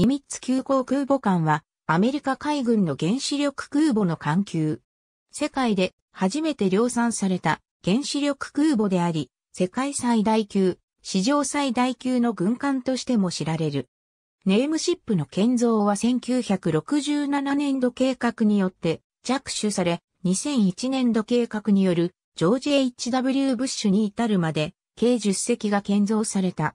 ニミッツ急行空母艦は、アメリカ海軍の原子力空母の艦級。世界で初めて量産された原子力空母であり、世界最大級、史上最大級の軍艦としても知られる。ネームシップの建造は1967年度計画によって着手され、2001年度計画によるジョージ・ H.W. ブッシュに至るまで計10隻が建造された。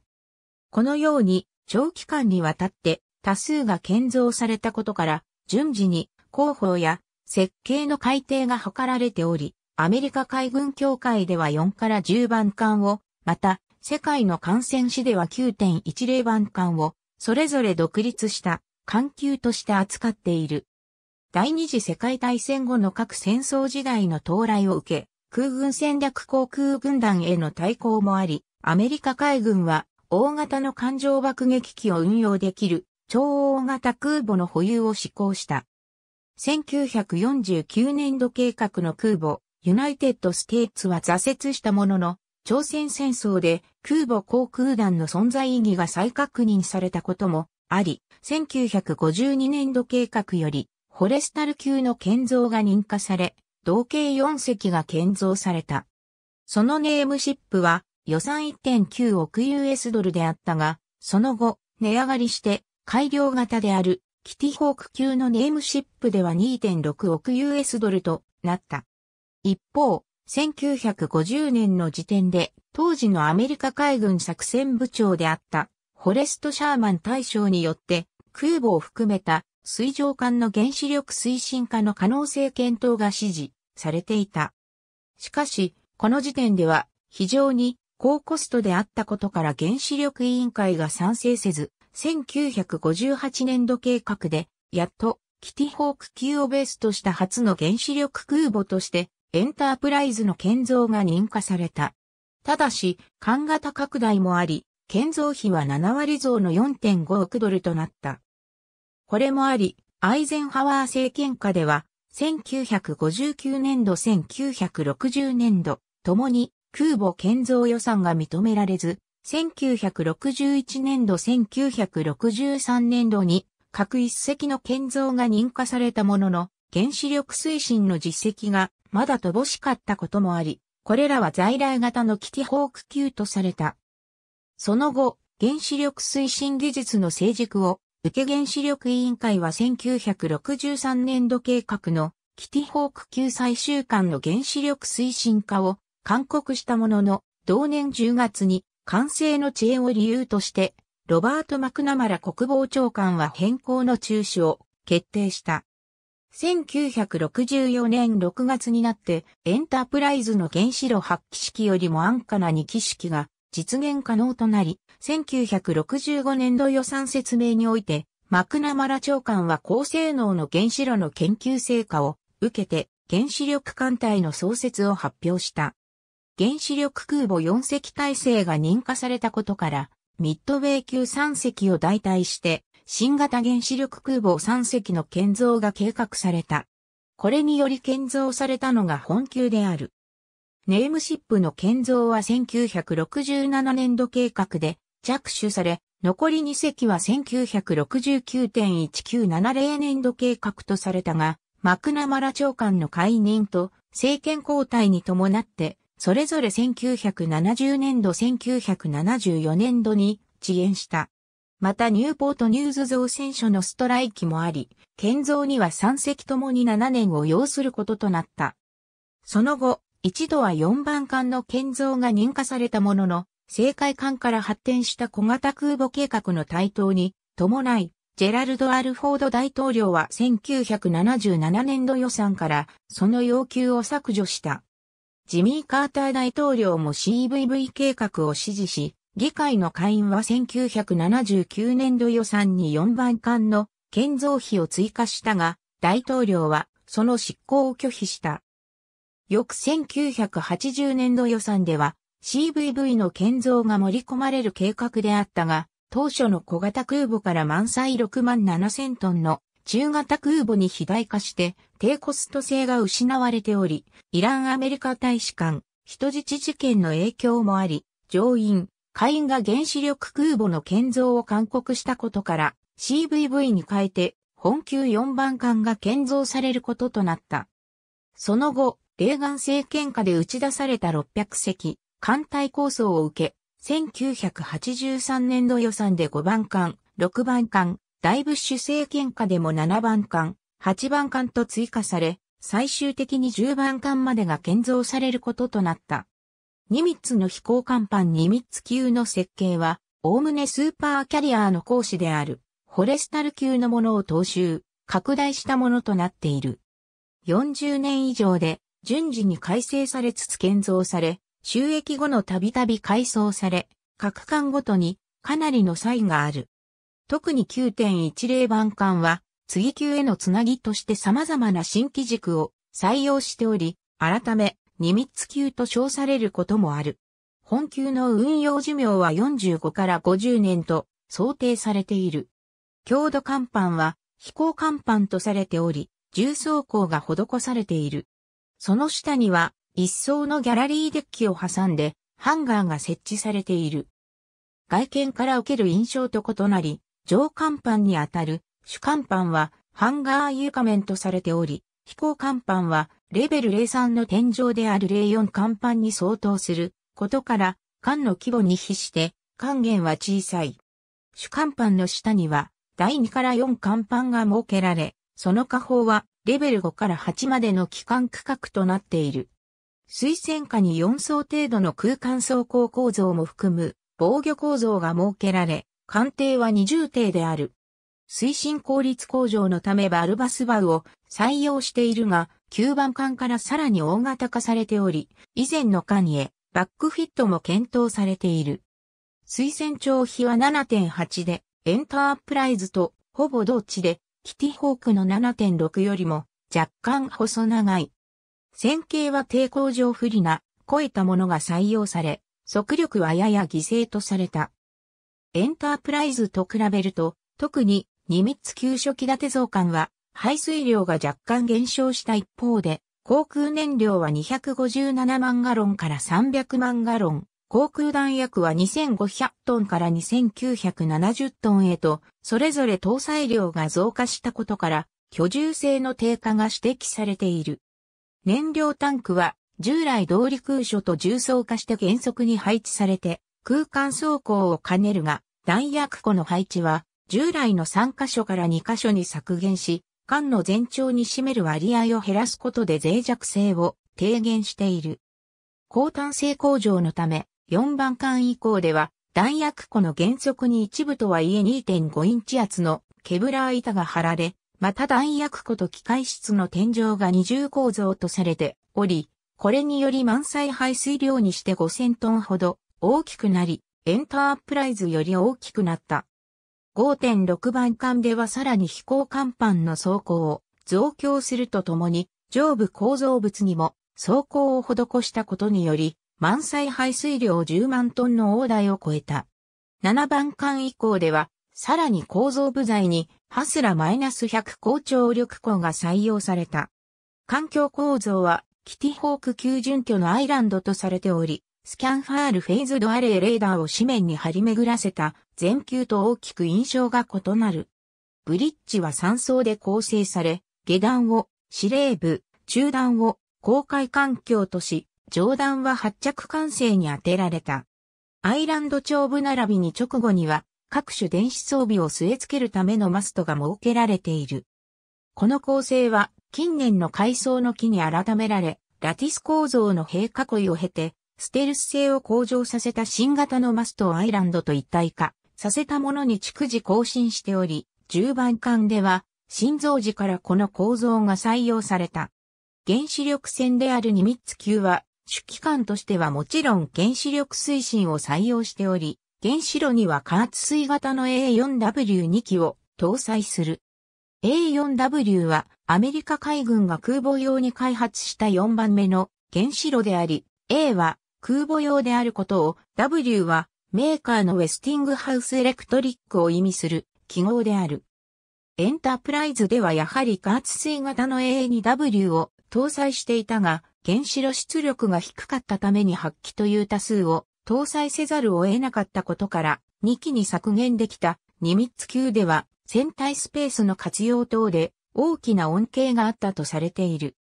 このように長期間にわたって多数が建造されたことから、順次に広報や設計の改定が図られており、アメリカ海軍協会では4から10番艦を、また、世界の艦船史では9.10番艦を、それぞれ独立した艦級として扱っている。第二次世界大戦後の各戦争時代の到来を受け、空軍戦略航空軍団への対抗もあり、アメリカ海軍は大型の艦上爆撃機を運用できる超大型空母の保有を施行した。1949年度計画の空母、ユナイテッド・ステーツは挫折したものの、朝鮮戦争で空母航空団の存在意義が再確認されたこともあり、1952年度計画より、ホレスタル級の建造が認可され、同計4隻が建造された。そのネームシップは予算1.9億 US ドルであったが、その後、値上がりして改良型であるキティホーク級のネームシップでは2.6億 US ドルとなった。一方、1950年の時点で当時のアメリカ海軍作戦部長であったフォレスト・シャーマン大将によって空母を含めた水上艦の原子力推進化の可能性検討が指示されていた。しかし、この時点では非常に高コストであったことから原子力委員会が賛成せず、1958年度計画で、やっと、キティホーク級をベースとした初の原子力空母として、エンタープライズの建造が認可された。ただし、艦型拡大もあり、建造費は7割増の4.5億ドルとなった。これもあり、アイゼンハワー政権下では、1959年度1960年度、ともに空母建造予算が認められず、1961年度1963年度に各一隻の建造が認可されたものの、原子力推進の実績がまだ乏しかったこともあり、これらは在来型のキティホーク級とされた。その後、原子力推進技術の成熟を受け原子力委員会は1963年度計画のキティホーク級最終巻の原子力推進化を勧告したものの、同年10月に完成の遅延を理由として、ロバート・マクナマラ国防長官は変更の中止を決定した。1964年6月になってエンタープライズの原子炉発揮式よりも安価な2機式が実現可能となり、1965年度予算説明において、マクナマラ長官は高性能の原子炉の研究成果を受けて原子力艦隊の創設を発表した。原子力空母4隻体制が認可されたことから、ミッドウェイ級3隻を代替して、新型原子力空母3隻の建造が計画された。これにより建造されたのが本級である。ネームシップの建造は1967年度計画で着手され、残り2隻は1969.1970年度計画とされたが、マクナマラ長官の解任と政権交代に伴ってそれぞれ1970年度1974年度に遅延した。またニューポートニューズ造船所のストライキもあり、建造には3隻ともに7年を要することとなった。その後、一度は4番艦の建造が認可されたものの、政界艦から発展した小型空母計画の台頭に伴い、ジェラルド・アルフォード大統領は1977年度予算からその要求を削除した。ジミー・カーター大統領も CVV 計画を支持し、議会の会員は1979年度予算に4番艦の建造費を追加したが、大統領はその執行を拒否した。翌1980年度予算では CVV の建造が盛り込まれる計画であったが、当初の小型空母から満載6万7千トンの中型空母に肥大化して低コスト性が失われており、イランアメリカ大使館、人質事件の影響もあり、上院、下院が原子力空母の建造を勧告したことから CVV に変えて本級4番艦が建造されることとなった。その後、レーガン政権下で打ち出された600隻、艦隊構想を受け、1983年度予算で5番艦、6番艦、大ブッシュ政権下でも7番艦、8番艦と追加され、最終的に10番艦までが建造されることとなった。ニミッツの飛行甲板ニミッツ級の設計は、おおむねスーパーキャリアの講師である、ホレスタル級のものを踏襲、拡大したものとなっている。40年以上で、順次に改正されつつ建造され、収益後のたびたび改装され、各艦ごとにかなりの差異がある。特に9.10番艦は、次級へのつなぎとして様々な新機軸を採用しており、改め、ニミッツ級と称されることもある。本級の運用寿命は45から50年と想定されている。強度甲板は飛行甲板とされており、重装甲が施されている。その下には一層のギャラリーデッキを挟んでハンガーが設置されている。外見から受ける印象と異なり、上甲板にあたる主甲板はハンガー床面とされており、飛行甲板はレベル03の天井である04甲板に相当することから、艦の規模に比して、艦限は小さい。主甲板の下には、第2から4甲板が設けられ、その下方はレベル5から8までの機関区画となっている。水線下に4層程度の空間走行構造も含む防御構造が設けられ、艦艇は二重艇である。推進効率向上のためバルバスバウを採用しているが、9番艦からさらに大型化されており、以前の艦へバックフィットも検討されている。推薦長比は7.8で、エンタープライズとほぼ同値で、キティホークの7.6よりも若干細長い。線形は抵抗上不利な、超えたものが採用され、速力はやや犠牲とされた。エンタープライズと比べると、特にニミッツ急初期立て増艦は排水量が若干減少した一方で、航空燃料は257万ガロンから300万ガロン、航空弾薬は2500トンから2970トンへと、それぞれ搭載量が増加したことから、居住性の低下が指摘されている。燃料タンクは、従来通り空所と重層化して原則に配置されて、空間走行を兼ねるが、弾薬庫の配置は、従来の3箇所から2箇所に削減し、缶の全長に占める割合を減らすことで脆弱性を低減している。高炭性工場のため、4番缶以降では、弾薬庫の原則に一部とはいえ2.5インチ厚のケブラー板が貼られ、また弾薬庫と機械室の天井が二重構造とされており、これにより満載排水量にして5000トンほど大きくなり、エンタープライズより大きくなった。5.6番艦ではさらに飛行甲板の装甲を増強するとともに、上部構造物にも装甲を施したことにより、満載排水量10万トンの大台を超えた。7番艦以降では、さらに構造部材にハスラマイ -100 高張力鋼が採用された。環境構造はキティホーク級準拠のアイランドとされており、スキャンファールフェイズドアレイレーダーを紙面に張り巡らせた全球と大きく印象が異なる。ブリッジは3層で構成され、下段を司令部、中段を公開環境とし、上段は発着管制に当てられた。アイランド長部並びに直後には各種電子装備を据え付けるためのマストが設けられている。この構成は近年の階層の木に改められ、ラティス構造の閉囲を経て、ステルス性を向上させた新型のマストアイランドと一体化させたものに逐次更新しており、10番艦では心臓時からこの構造が採用された。原子力船であるニミッツ級は、主機関としてはもちろん原子力推進を採用しており、原子炉には加圧水型の A4W2 機を搭載する。A4W はアメリカ海軍が空母用に開発した4番目の原子炉であり、A は空母用であることを W はメーカーのウェスティングハウスエレクトリックを意味する記号である。エンタープライズではやはり加圧水型の a 2 w を搭載していたが、原子炉出力が低かったために発揮という多数を搭載せざるを得なかったことから2機に削減できたニミッツ級では船体スペースの活用等で大きな恩恵があったとされている。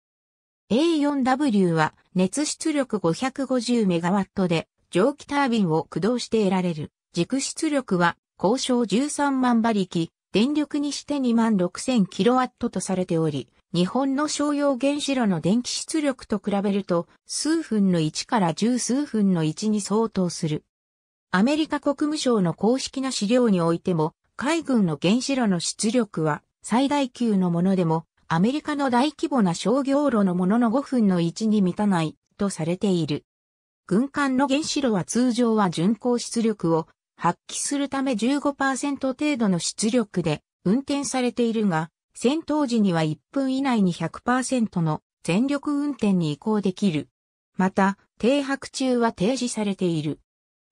A4W は熱出力 550MW で蒸気タービンを駆動して得られる。軸出力は交渉13万馬力、電力にして2万 6000kW とされており、日本の商用原子炉の電気出力と比べると、数分の1から十数分の1に相当する。アメリカ国務省の公式な資料においても、海軍の原子炉の出力は最大級のものでも、アメリカの大規模な商業路のものの5分の1に満たないとされている。軍艦の原子炉は通常は巡航出力を発揮するため15%程度の出力で運転されているが、戦闘時には1分以内に100%の全力運転に移行できる。また、停泊中は停止されている。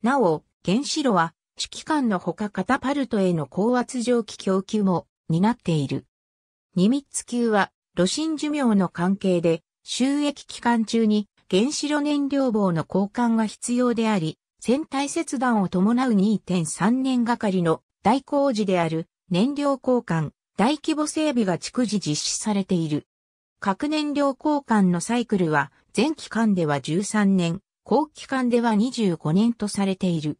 なお、原子炉は指揮官のほかカタパルトへの高圧蒸気供給も担っている。ニミッツ級は、炉心寿命の関係で、収益期間中に原子炉燃料棒の交換が必要であり、船体切断を伴う2.3年がかりの大工事である燃料交換、大規模整備が逐次実施されている。核燃料交換のサイクルは、全期間では13年、後期間では25年とされている。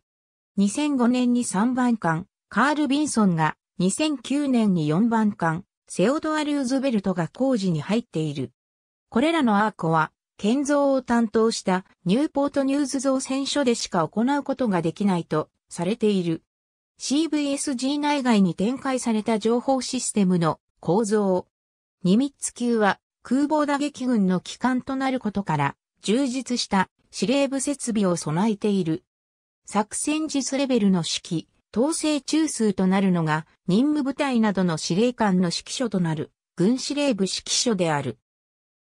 2005年に3番艦、カール・ビンソンが、2009年に4番艦、セオドア・ルーズベルトが工事に入っている。これらのアーコは、建造を担当したニューポートニューズ造船所でしか行うことができないとされている。CVSG 内外に展開された情報システムの構造。ニミッツ級は空母打撃群の機関となることから充実した司令部設備を備えている。作戦実レベルの指揮、統制中枢となるのが任務部隊などの司令官の指揮所となる軍司令部指揮所である。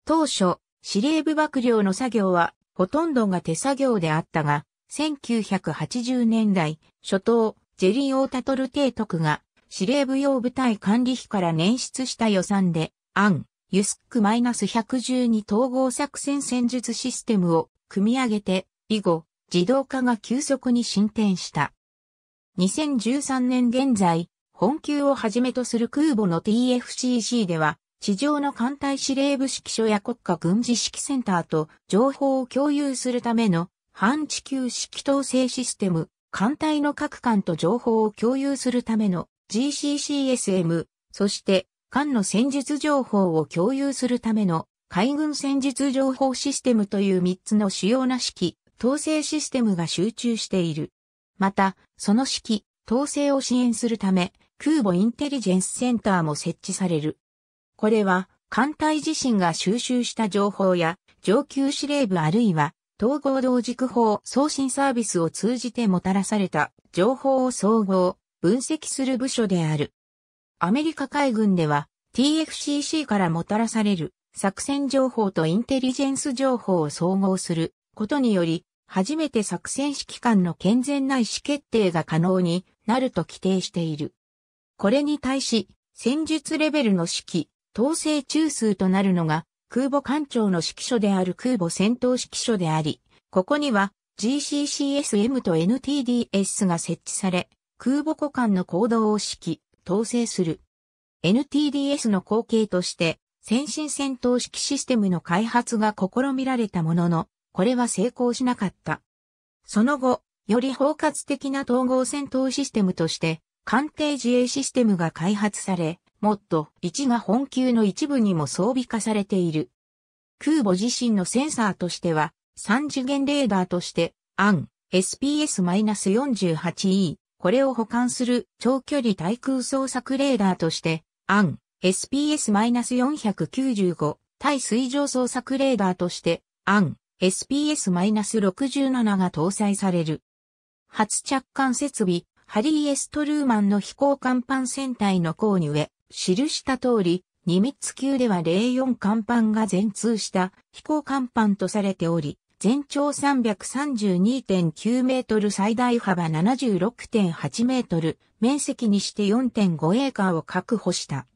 当初、司令部幕僚の作業はほとんどが手作業であったが、1980年代初頭、ジェリー・オータトル提督が司令部用部隊管理費から捻出した予算で、アン、ユスック -112 統合作戦戦術システムを組み上げて、以後、自動化が急速に進展した。2013年現在、本級をはじめとする空母の TFCC では、地上の艦隊司令部指揮所や国家軍事指揮センターと情報を共有するための半地球指揮統制システム、艦隊の各艦と情報を共有するための GCCSM、そして艦の戦術情報を共有するための海軍戦術情報システムという3つの主要な指揮、統制システムが集中している。また、その指揮、統制を支援するため、空母インテリジェンスセンターも設置される。これは、艦隊自身が収集した情報や、上級司令部あるいは、統合同軸法送信サービスを通じてもたらされた情報を総合、分析する部署である。アメリカ海軍では、TFCC からもたらされる作戦情報とインテリジェンス情報を総合することにより、初めて作戦指揮官の健全な意思決定が可能になると規定している。これに対し、戦術レベルの指揮、統制中枢となるのが、空母艦長の指揮所である空母戦闘指揮所であり、ここには GCCSM と NTDS が設置され、空母股間の行動を指揮、統制する。NTDS の後継として、先進戦闘指揮システムの開発が試みられたものの、これは成功しなかった。その後、より包括的な統合戦闘システムとして、艦艇自衛システムが開発され、もっと1が本級の一部にも装備化されている。空母自身のセンサーとしては、3次元レーダーとして、アン、SPS-48E、これを保管する長距離対空捜索レーダーとして、アン、SPS-495、対水上捜索レーダーとして、アン、SPS-67 が搭載される。初着艦設備、ハリー・エストルーマンの飛行甲板船体の購に上、記した通り、ニミッツ級では04甲板が全通した飛行甲板とされており、全長332.9メートル最大幅76.8メートル、面積にして4.5エーカーを確保した。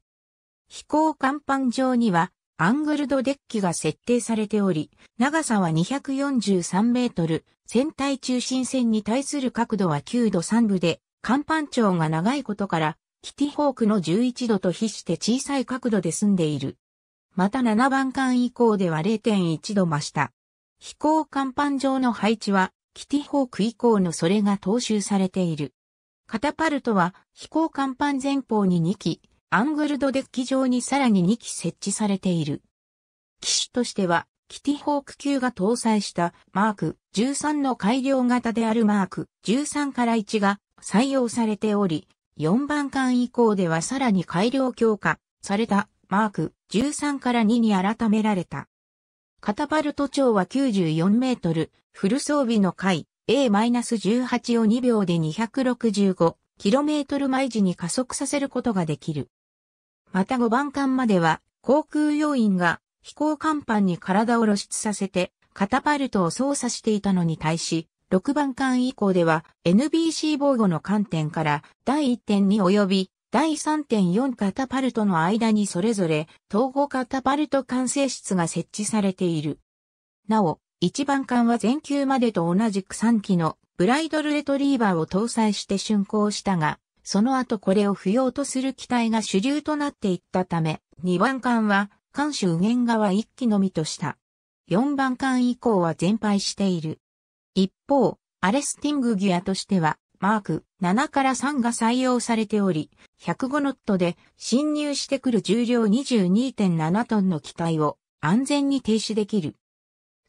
飛行甲板上にはアングルドデッキが設定されており、長さは243メートル、船体中心線に対する角度は9度3分で、甲板長が長いことから、キティホークの11度と比して小さい角度で済んでいる。また7番間以降では0.1度増した。飛行甲板上の配置は、キティホーク以降のそれが踏襲されている。カタパルトは飛行甲板前方に2機、アングルドデッキ上にさらに2機設置されている。機種としては、キティホーク級が搭載したマーク13の改良型であるマーク13から1が採用されており、4番艦以降ではさらに改良強化されたマーク13から2に改められた。カタパルト長は94メートル、フル装備の回 A-18 を2秒で2 6 5トル毎時に加速させることができる。また5番艦までは、航空要員が飛行甲板に体を露出させて、カタパルトを操作していたのに対し、6番艦以降では NBC 防護の観点から第1.2及び第3.4カタパルトの間にそれぞれ統合カタパルト管制室が設置されている。なお、1番艦は前級までと同じく3機のブライドルレトリーバーを搭載して竣工したが、その後これを不要とする機体が主流となっていったため、2番艦は、艦首右舷側1機のみとした。4番艦以降は全廃している。一方、アレスティングギアとしては、マーク7から3が採用されており、105ノットで侵入してくる重量22.7トンの機体を安全に停止できる。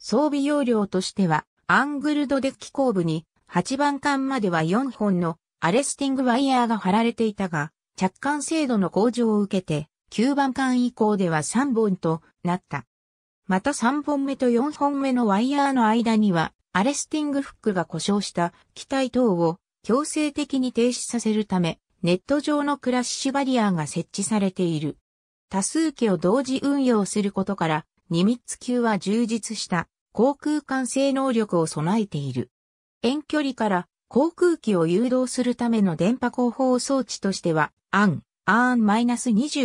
装備容量としては、アングルドデッキ後部に8番艦までは4本のアレスティングワイヤーが貼られていたが、着艦制度の向上を受けて、9番艦以降では3本となった。また3本目と4本目のワイヤーの間には、アレスティングフックが故障した機体等を強制的に停止させるため、ネット上のクラッシュバリアーが設置されている。多数機を同時運用することから、ニミッツ級は充実した航空管制能力を備えている。遠距離から航空機を誘導するための電波広報装置としては、アン、アーン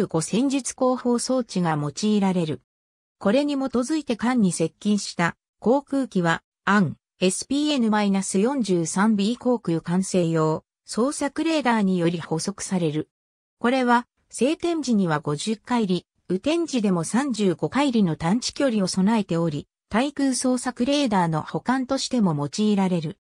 -25 戦術広報装置が用いられる。これに基づいて艦に接近した航空機は、アン、SPN-43B 航空管制用捜索レーダーにより捕捉される。これは、晴天時には50回里、雨天時でも35回里の探知距離を備えており、対空捜索レーダーの保管としても用いられる。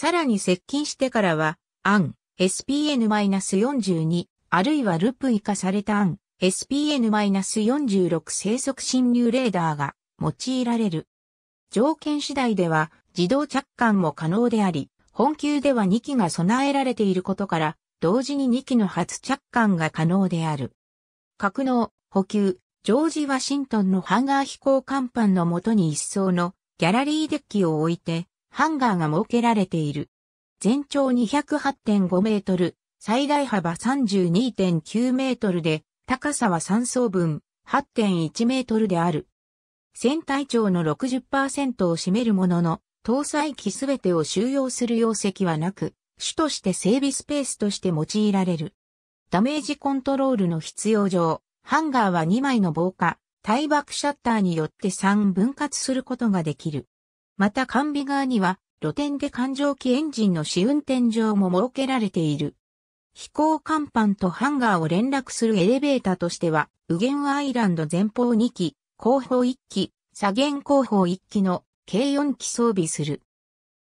さらに接近してからは、アン、SPN-42、あるいはルプイ化されたアン、SPN-46 生息侵入レーダーが用いられる。条件次第では自動着艦も可能であり、本級では2機が備えられていることから、同時に2機の初着艦が可能である。格納、補給、ジョージ・ワシントンのハンガー飛行甲板のもとに一層のギャラリーデッキを置いて、ハンガーが設けられている。全長208.5メートル、最大幅32.9メートルで、高さは3層分8.1メートルである。船体長の60%を占めるものの、搭載機すべてを収容する容積はなく、主として整備スペースとして用いられる。ダメージコントロールの必要上、ハンガーは2枚の防火、対爆シャッターによって3分割することができる。また完備側には露天で環状機エンジンの試運転場も設けられている。飛行甲板とハンガーを連絡するエレベーターとしては、右舷アイランド前方2機、後方1機、左舷後方1機の計4機装備する。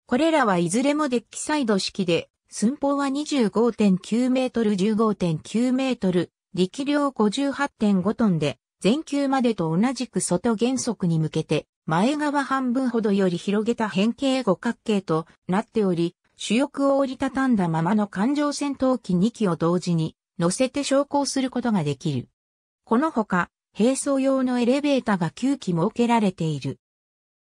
これらはいずれもデッキサイド式で、寸法は25.9メートル15.9メートル、力量58.5トンで、全球までと同じく外原則に向けて前側半分ほどより広げた変形五角形となっており、主翼を折りたたんだままの環状戦闘機2機を同時に乗せて昇降することができる。このほか、並走用のエレベーターが9機設けられている。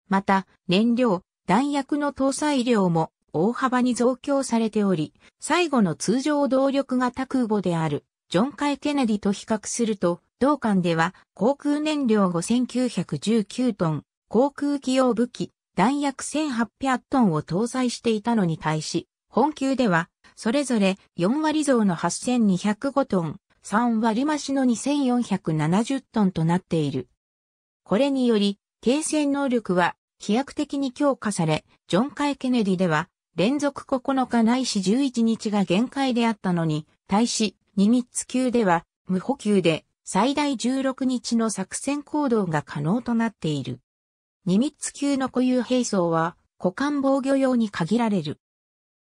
また、燃料、弾薬の搭載量も大幅に増強されており、最後の通常動力型空母である、ジョン・カイ・ケネディと比較すると、同艦では航空燃料5919トン、航空機用武器、弾薬1800トンを搭載していたのに対し、本級では、それぞれ4割増の8205トン、3割増しの2470トンとなっている。これにより、継戦能力は飛躍的に強化され、ジョン・カイ・ケネディでは、連続9日ないし11日が限界であったのに、対し、ニミッツ級では、無補給で最大16日の作戦行動が可能となっている。ニミッツ級の固有兵装は、股間防御用に限られる。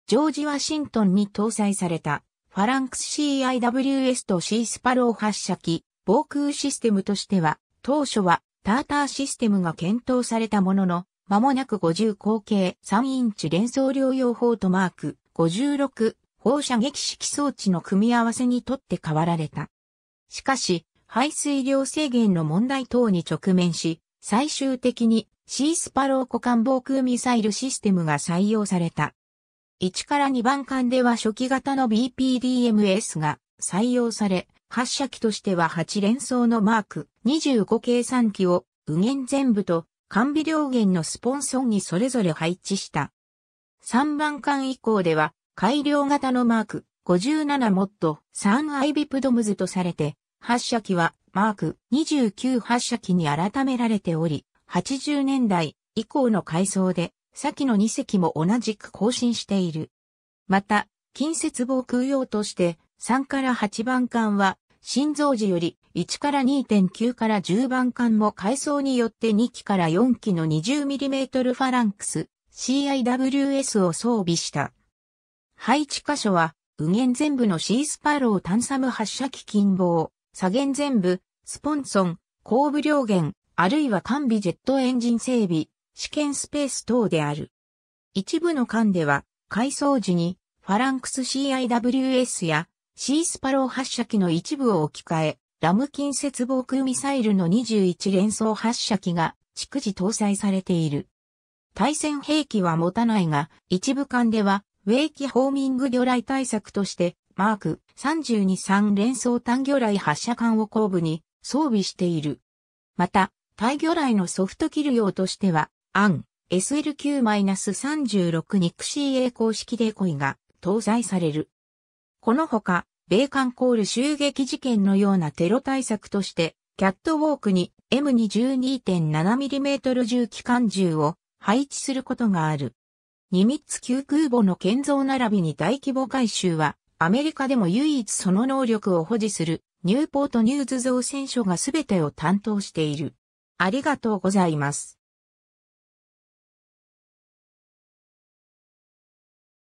ジョージ・ワシントンに搭載された、ファランクス CIWS と C スパロー発射機、防空システムとしては、当初はターターシステムが検討されたものの、間もなく50口径3インチ連装療養砲とマーク56放射撃式装置の組み合わせにとって変わられた。しかし、排水量制限の問題等に直面し、最終的にシースパロー股間防空ミサイルシステムが採用された。1から2番間では初期型の BPDMS が採用され、発射機としては8連装のマーク25計算機を右舷全部と完備両舷のスポンソンにそれぞれ配置した。3番間以降では改良型のマーク57モッド3イビプドムズとされて、発射機はマーク29発射機に改められており、80年代以降の改装で、先の2隻も同じく更新している。また、近接防空用として、3から8番艦は、心臓時より1から2.9から10番艦も改装によって2機から4機の 20mm ファランクス CIWS を装備した。配置箇所は、右舷全部のシースパロー探査無発射機近傍、左舷全部スポンソン、後部両舷、あるいは完備ジェットエンジン整備、試験スペース等である。一部の間では、改装時に、ファランクス CIWS やシースパロー発射機の一部を置き換え、ラム近接防空ミサイルの21連装発射機が逐次搭載されている。対戦兵器は持たないが、一部間では、ウェイキホーミング魚雷対策として、マーク323連装単魚雷発射艦を後部に装備している。また、対魚雷のソフトキル用としては、アン SLQ-36 シー a 公式デコイが搭載される。このほか、米韓コール襲撃事件のようなテロ対策として、キャットウォークに M22.7mm 銃機関銃を配置することがある。ニミッツ級空母の建造並びに大規模改修は、アメリカでも唯一その能力を保持するニューポートニューズ造船所がすべてを担当している。ありがとうございます。